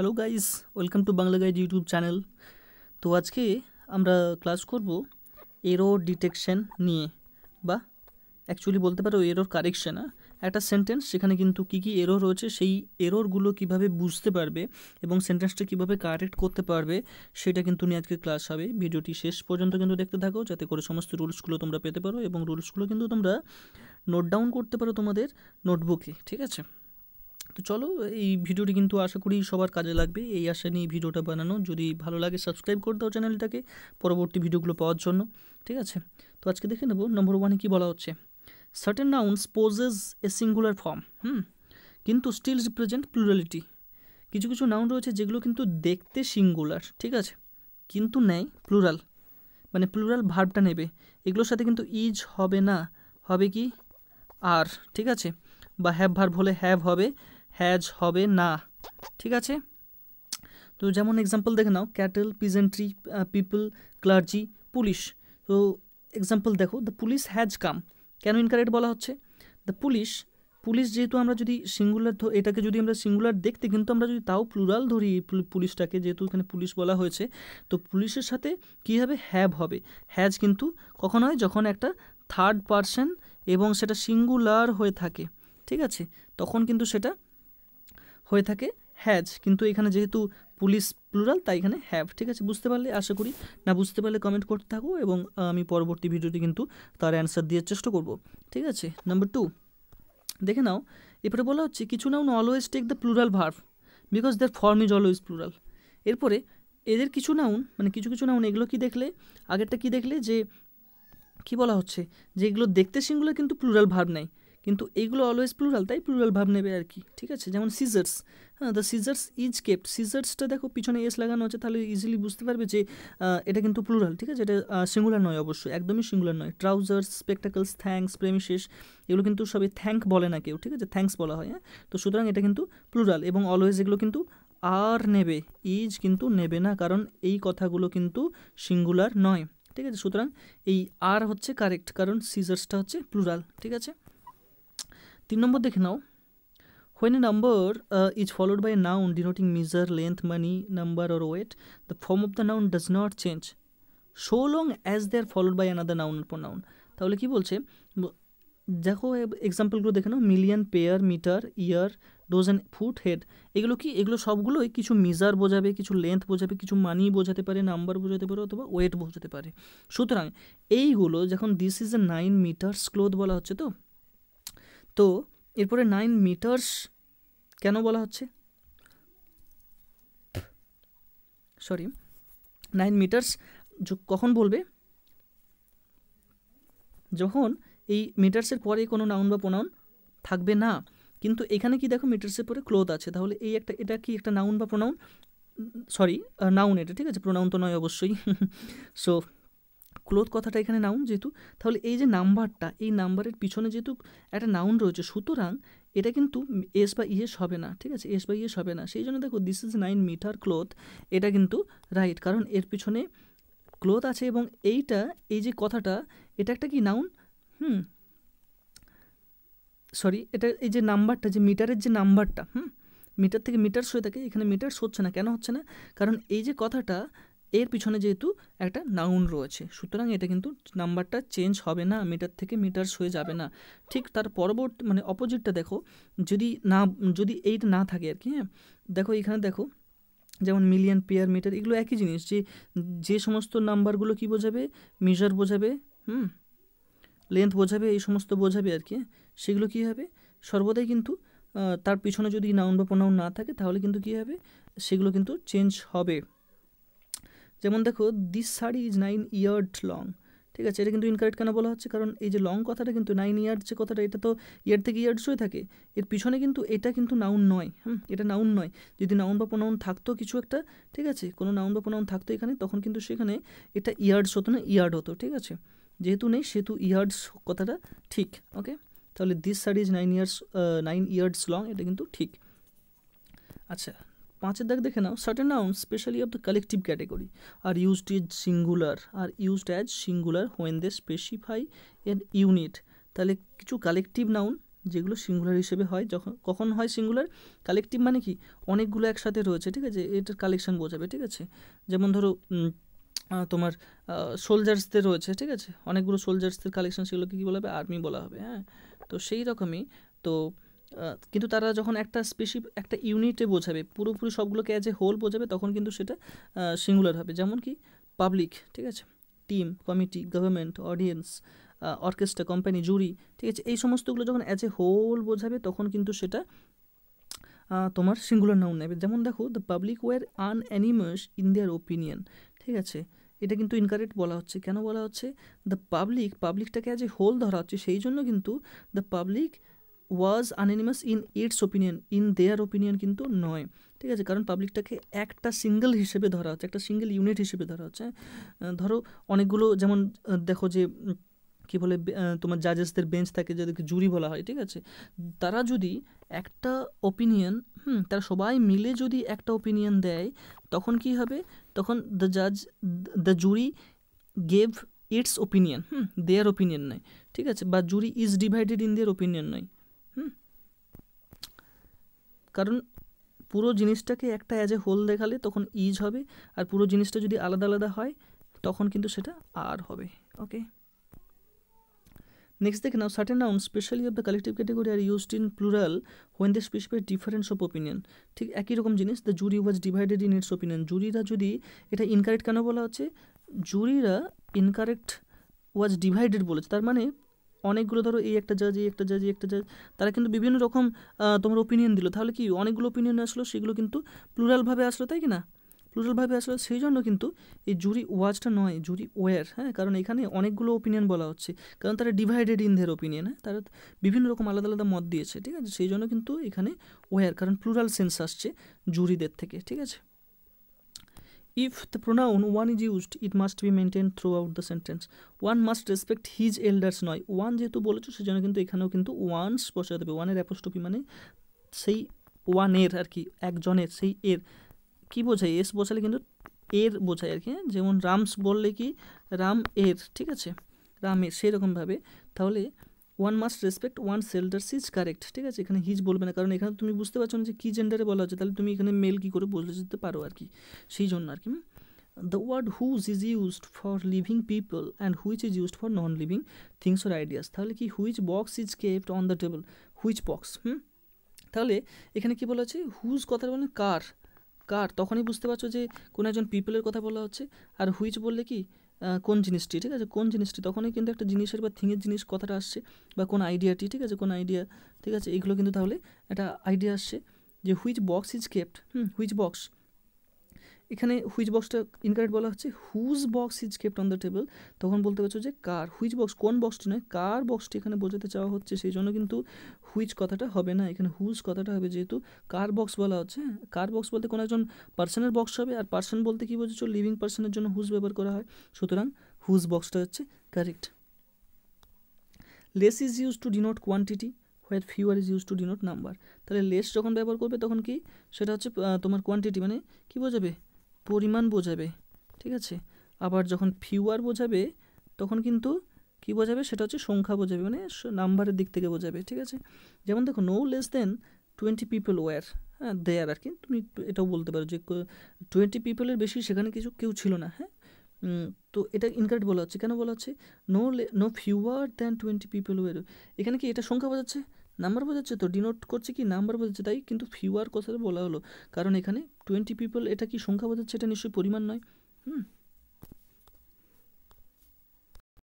Hello guys welcome to Bangla guide YouTube channel তো আজকে আমরা ক্লাস করব এরো ডিটেকশন নিয়ে বা অ্যাকচুয়ালি বলতে পারো এরোর কারেকশান একটা সেন্টেন্স সেখানে কিন্তু কি কি এরোর রয়েছে সেই এরোরগুলো কিভাবে বুঝতে পারবে এবং সেন্টেন্সটা কিভাবে কারেক্ট করতে পারবে সেটা কিন্তু নিয়ে আজকে ক্লাস হবে ভিডিওটি শেষ পর্যন্ত কিন্তু দেখতে থাকো যাতে করে সমস্ত রুলসগুলো তোমরা পেতে পারো এবং রুলসগুলো কিন্তু তোমরা নোট ডাউন করতে পারো তোমাদের নোটবুকে ঠিক আছে তো চলো এই ভিডিওটি কিন্তু আশা করি সবার কাজে লাগবে এই আশা নিয়ে ভিডিওটা বানানো যদি ভালো লাগে সাবস্ক্রাইব করে দাও চ্যানেলটাকে পরবর্তী ভিডিওগুলো পাওয়ার জন্য ঠিক আছে তো আজকে দেখে নেব নম্বর ওয়ানে কী বলা হচ্ছে certain nouns possess a singular form hmm কিন্তু স্টিল রিপ্রেজেন্ট প্লুরালিটি কিছু কিছু নাউন রয়েছে যেগুলো কিন্তু দেখতে সিঙ্গুলার ঠিক আছে কিন্তু নেয় প্লুরাল মানে প্লুরাল ভার্বটা নেবে এগুলোর সাথে কিন্তু ইজ হবে না হবে কি আর ঠিক আছে বা হ্যাভ ভার্ব হলে হ্যাভ হবে হ্যাজ হবে না ঠিক আছে তো যেমন এক্সাম্পল দেখে নাও cattle peasantry people clergy police তো এক্সাম্পল দেখো দ্য পুলিশ হ্যাজ কাম কেন ইনকারেক্ট বলা হচ্ছে দ্য পুলিশ পুলিশ যেহেতু আমরা যদি সিঙ্গুলার এটাকে যদি আমরা সিঙ্গুলার দেখতে কিন্তু আমরা যদি তাও প্লুরাল ধরি পুলিশটাকে যেহেতু এখানে পুলিশ বলা হয়েছে তো পুলিশের সাথে কীভাবে হ্যাব হবে হ্যাজ কিন্তু কখন হয় যখন একটা থার্ড পারসন এবং সেটা সিঙ্গুলার হয়ে থাকে ঠিক আছে তখন কিন্তু সেটা হয়ে থাকে হ্যাজ কিন্তু এখানে যেহেতু পুলিশ প্লুরাল তাই এখানে হ্যাভ ঠিক আছে বুঝতে পারলে আশা করি না বুঝতে পারলে কমেন্ট করতে থাকো এবং আমি পরবর্তী ভিডিওটি কিন্তু তার অ্যান্সার দেওয়ার চেষ্টা করব ঠিক আছে নাম্বার টু দেখে নাও এরপরে বলা হচ্ছে কিছু noun always take the plural verb because their form is always plural এরপরে এদের কিছু নাউন মানে কিছু কিছু নাউন এগুলো কি দেখলে আগেরটা কি দেখলে যে কি বলা হচ্ছে যে এগুলো দেখতে সিংগুলো কিন্তু প্লুরাল ভার্ব নেয় কিন্তু এইগুলো অলওয়েজ প্লুরাল তাই প্লুরাল ভাব নেবে আর কি ঠিক আছে যেমন সিজার্স হ্যাঁ দ্য সিজার্স ইজ কেপ্ট সিজার্সটা দেখো পিছনে এস লাগানো আছে তাহলে ইজিলি বুঝতে পারবে যে এটা কিন্তু প্লুরাল ঠিক আছে এটা সিঙ্গুলার নয় অবশ্যই একদমই সিঙ্গুলার নয় ট্রাউজার্স স্পেকটাকলস থ্যাঙ্কস প্রেমিশেষ এগুলো কিন্তু সবই থ্যাঙ্ক বলে না কেউ ঠিক আছে থ্যাঙ্কস বলা হয় হ্যাঁ তো সুতরাং এটা কিন্তু প্লুরাল এবং অলওয়েজ এগুলো কিন্তু আর নেবে ইজ কিন্তু নেবে না কারণ এই কথাগুলো কিন্তু সিঙ্গুলার নয় ঠিক আছে সুতরাং এই আর হচ্ছে কারেক্ট কারণ সিজার্সটা হচ্ছে প্লুরাল ঠিক আছে তিন নম্বর দেখে নাও when a number is followed by noun denoting measure length money number or weight the form of the noun does not change so long as they are followed by another noun পর noun তাহলে কী বলছে দেখো এক্সাম্পলগুলো দেখে নাও million pair metre year dozen and foot head এগুলো কি এগুলো সবগুলোই কিছু মিজার বোঝাবে কিছু লেন্থ বোঝাবে কিছু মানি বোঝাতে পারে নাম্বার বোঝাতে পারে অথবা ওয়েট বোঝাতে পারে সুতরাং এইগুলো যখন this is a nine metres cloth বলা হচ্ছে তো তো এরপরে নাইন মিটার্স কেন বলা হচ্ছে সরি নাইন মিটার্স কখন বলবে যখন এই মিটার্সের পরে কোনো নাউন বা প্রোনাউন থাকবে না কিন্তু এখানে কি দেখো মিটার্সের পরে ক্লোথ আছে তাহলে এই একটা এটা কি একটা নাউন বা প্রোনাউন সরি নাউন এটা ঠিক আছে প্রোনাউন তো নয় অবশ্যই সো ক্লোথ কথাটা এখানে নাউন যেহেতু তাহলে এই যে নাম্বারটা এই নাম্বারের পিছনে যেহেতু একটা নাউন রয়েছে সুতরাং এটা কিন্তু এস বা ইয়েস e হবে না ঠিক আছে এস বা ইয়েস e হবে না সেই জন্য দেখো this is nine metre cloth এটা কিন্তু রাইট কারণ এর পিছনে ক্লোথ আছে এবং এইটা এই যে কথাটা এটা একটা কি নাউন হুম সরি এটা এই যে নাম্বারটা যে মিটারের যে নাম্বারটা হুম মিটার থেকে মিটার হয়ে থাকে এখানে মিটার হচ্ছে না কেন হচ্ছে না কারণ এই যে কথাটা এর পিছনে যেহেতু একটা নাউন রয়েছে সুতরাং এটা কিন্তু নাম্বারটা চেঞ্জ হবে না মিটার থেকে মিটার্স হয়ে যাবে না ঠিক তার পরবর্তী মানে অপোজিটটা দেখো যদি না যদি এইট না থাকে আর কি হ্যাঁ দেখো এখানে দেখো যেমন মিলিয়ন পেয়ার মিটার এগুলো একই জিনিস যে যে সমস্ত নাম্বারগুলো কি বোঝাবে মেজার বোঝাবে হুম লেন্থ বোঝাবে এই সমস্ত বোঝাবে আর কি হ্যাঁ? সেগুলো কী হবে সর্বদাই কিন্তু তার পিছনে যদি নাউন বা প্রোনাউন না থাকে তাহলে কিন্তু কী হবে সেগুলো কিন্তু চেঞ্জ হবে যেমন দেখো this sari is nine yard long ঠিক আছে এটা কিন্তু ইনকারেক্ট কেন বলা হচ্ছে কারণ এই যে লং কথাটা কিন্তু নাইন ইয়ার্ড যে কথাটা এটা তো ইয়ার থেকে ইয়ার্ডস হয়ে থাকে এর পিছনে কিন্তু এটা কিন্তু নাউন নয় হুম এটা নাউন নয় যদি নাউন বা প্রনাউন থাকতো কিছু একটা ঠিক আছে কোনো নাউন বা প্রনাউন থাকতো এখানে তখন কিন্তু সেখানে এটা ইয়ার্ডস হতো না ইয়ার্ড হতো ঠিক আছে যেহেতু নেই সেহেতু ইয়ার্ডস কথাটা ঠিক ওকে তাহলে this sari is nine years nine yards long এটা কিন্তু ঠিক আচ্ছা পাঁচের দাগ দেখে নাও certain noun specially of the collective category are used is singular are used as singular when they specify an unit তাহলে কিছু কালেকটিভ নাউন যেগুলো সিঙ্গুলার হিসেবে হয় যখন কখন হয় সিঙ্গুলার কালেকটিভ মানে কি অনেকগুলো একসাথে রয়েছে ঠিক আছে এটার কালেকশন বোঝাবে ঠিক আছে যেমন ধরো তোমার সোলজার্সদের রয়েছে ঠিক আছে অনেকগুলো সোলজার্সদের কালেকশান সেগুলোকে কী বলা হবে আর্মি বলা হবে হ্যাঁ তো সেই রকমই তো কিন্তু তারা যখন একটা স্পেসিফ একটা ইউনিটে বোঝাবে পুরোপুরি সবগুলোকে অ্যাজ এ হোল বোঝাবে তখন কিন্তু সেটা সিঙ্গুলার হবে যেমন কি পাবলিক ঠিক আছে team committee government audience orchestra company jury ঠিক আছে এই সমস্তগুলো যখন অ্যাজ এ হোল বোঝাবে তখন কিন্তু সেটা তোমার সিঙ্গুলার নাউন নেবে যেমন দেখো the public were unanimous in their opinion ঠিক আছে এটা কিন্তু ইনকারেক্ট বলা হচ্ছে কেন বলা হচ্ছে দ্য পাবলিক পাবলিকটাকে অ্যাজ এ হোল ধরা হচ্ছে সেই জন্য কিন্তু the public was unanimous in its opinion in their opinion কিন্তু নয় ঠিক আছে কারণ পাবলিকটাকে একটা সিঙ্গেল হিসেবে ধরা হচ্ছে একটা সিঙ্গেল ইউনিট হিসেবে ধরা হচ্ছে ধরো অনেকগুলো যেমন দেখো যে কি বলে তোমার জাজেসদের বেঞ্চ থাকে যাদেরকে জুরি বলা হয় ঠিক আছে তারা যদি একটা ওপিনিয়ন হুম তারা সবাই মিলে যদি একটা ওপিনিয়ন দেয় তখন কি হবে তখন দ্য জাজ the jury gave its opinion hmm their opinion নয় ঠিক আছে বা jury is divided in their opinion নয় কারণ পুরো জিনিসটাকে একটা অ্যাজ এ হোল দেখালে তখন ইজ হবে আর পুরো জিনিসটা যদি আলাদা আলাদা হয় তখন কিন্তু সেটা আর হবে ওকে নেক্সট দেখে নাও certain noun specially of the collective category are used in plural when they they difference of of ঠিক একই রকম জিনিস the jury was divided in its opinion জুরিরা যদি এটা ইনকারেক্ট কেন বলা হচ্ছে জুরিরা ইনকারেক্ট ওয়াজ ডিভাইডেড বলেছে তার মানে অনেকগুলো ধরো এই একটা জাজ এই একটা জাজ এই একটা জাজ তারা কিন্তু বিভিন্ন রকম তোমার ওপিনিয়ন দিল তাহলে কি অনেকগুলো ওপিনিয়ন আসলো সেগুলো কিন্তু প্লুরালভাবে আসলো তাই কি না প্লুরালভাবে আসলো সেই জন্য কিন্তু এই জুরি ওয়াজটা নয় জুরি ওয়ার হ্যাঁ কারণ এখানে অনেকগুলো ওপিনিয়ন বলা হচ্ছে কারণ তারা ডিভাইডেড ইন দের ওপিনিয়ন হ্যাঁ তারা বিভিন্ন রকম আলাদা আলাদা মত দিয়েছে ঠিক আছে সেই জন্য কিন্তু এখানে ওয়ার কারণ প্লুরাল সেন্স আসছে জুরিদের থেকে ঠিক আছে If the pronoun one is used, it must be maintained throughout the sentence. One must respect his elders নয় ওয়ান যেহেতু বলেছো সেজন্য কিন্তু এখানেও কিন্তু ওয়ানস বসাতে হবে ওয়ানের অ্যাপোস্টপি মানে সেই ওয়ানের আর কি একজনের সেই এর কি বোঝায় এস বসালে কিন্তু এর বোঝায় আর কি হ্যাঁ? যেমন রামস বললে কি রাম এর ঠিক আছে রামের সেরকমভাবে তাহলে one must respect one elders is correct ঠিক আছে এখানে হিজ বলবে না কারণ এখানে তুমি বুঝতে পারছো না যে কী জেন্ডারে বলা হচ্ছে তাহলে তুমি এখানে মেল কী করে বলে যেতে পারো আর কি সেই জন্য আর কি the word whose is used for living people and which is used for non living things or ideas তাহলে কি which box is kept on the table which box hmm তাহলে এখানে কী বলা হচ্ছে হুজ কথা মানে কার কার তখনই বুঝতে পারছো যে কোনো একজন পিপলের কথা বলা হচ্ছে আর হুইচ বললে কি কোন জিনিসটি ঠিক আছে কোন জিনিসটি তখনই কিন্তু একটা জিনিসের বা থিংয়ের জিনিস কথাটা আসছে বা কোন আইডিয়াটি ঠিক আছে কোন আইডিয়া ঠিক আছে এগুলো কিন্তু তাহলে একটা আইডিয়া আসছে যে which box is kept hmm which box এখানে হুইচ বক্সটা ইনকারেক্ট বলা হচ্ছে whose box is kept on the table তখন বলতে পারছো যে কার হুইচ বক্স কোন বক্সটি নয় কার বক্সটি এখানে বোঝাতে চাওয়া হচ্ছে সেই জন্য কিন্তু হুইচ কথাটা হবে না এখানে হুজ কথাটা হবে যেহেতু কার বক্স বলা হচ্ছে হ্যাঁ? কার বক্স বলতে কোনো একজন পার্সনের বক্স হবে আর পার্সন বলতে কী বোঝাচ্ছ লিভিং পার্সনের জন্য হুজ ব্যবহার করা হয় সুতরাং হুজ বক্সটা হচ্ছে correct less is use to denote quantity where fewer is use to denote number তাহলে লেস যখন ব্যবহার করবে তখন কি সেটা হচ্ছে তোমার কোয়ান্টিটি মানে কি বোঝাবে পরিমাণ বোঝাবে ঠিক আছে আবার যখন ফিউয়ার বোঝাবে তখন কিন্তু কি বোঝাবে সেটা হচ্ছে সংখ্যা বোঝাবে মানে নাম্বারের দিক থেকে বোঝাবে ঠিক আছে যেমন দেখো no less than twenty people were হ্যাঁ দেয়ার আর কি তুমি এটাও বলতে পারো যে টোয়েন্টি পিপলের বেশি সেখানে কিছু কেউ ছিল না হ্যাঁ তো এটা ইনকারেক্ট বলা হচ্ছে কেন বলা হচ্ছে no no fewer than twenty people were এখানে কি এটা সংখ্যা বোঝাচ্ছে নাম্বার বোঝাচ্ছে তো ডিনোট করছে কি নাম্বার বোঝাচ্ছে তাই কিন্তু ফিউয়ার কথাটা বলা হলো কারণ এখানে টোয়েন্টি পিপল এটা কি সংখ্যা বোঝাচ্ছে এটা নিশ্চয়ই পরিমাণ নয় হুম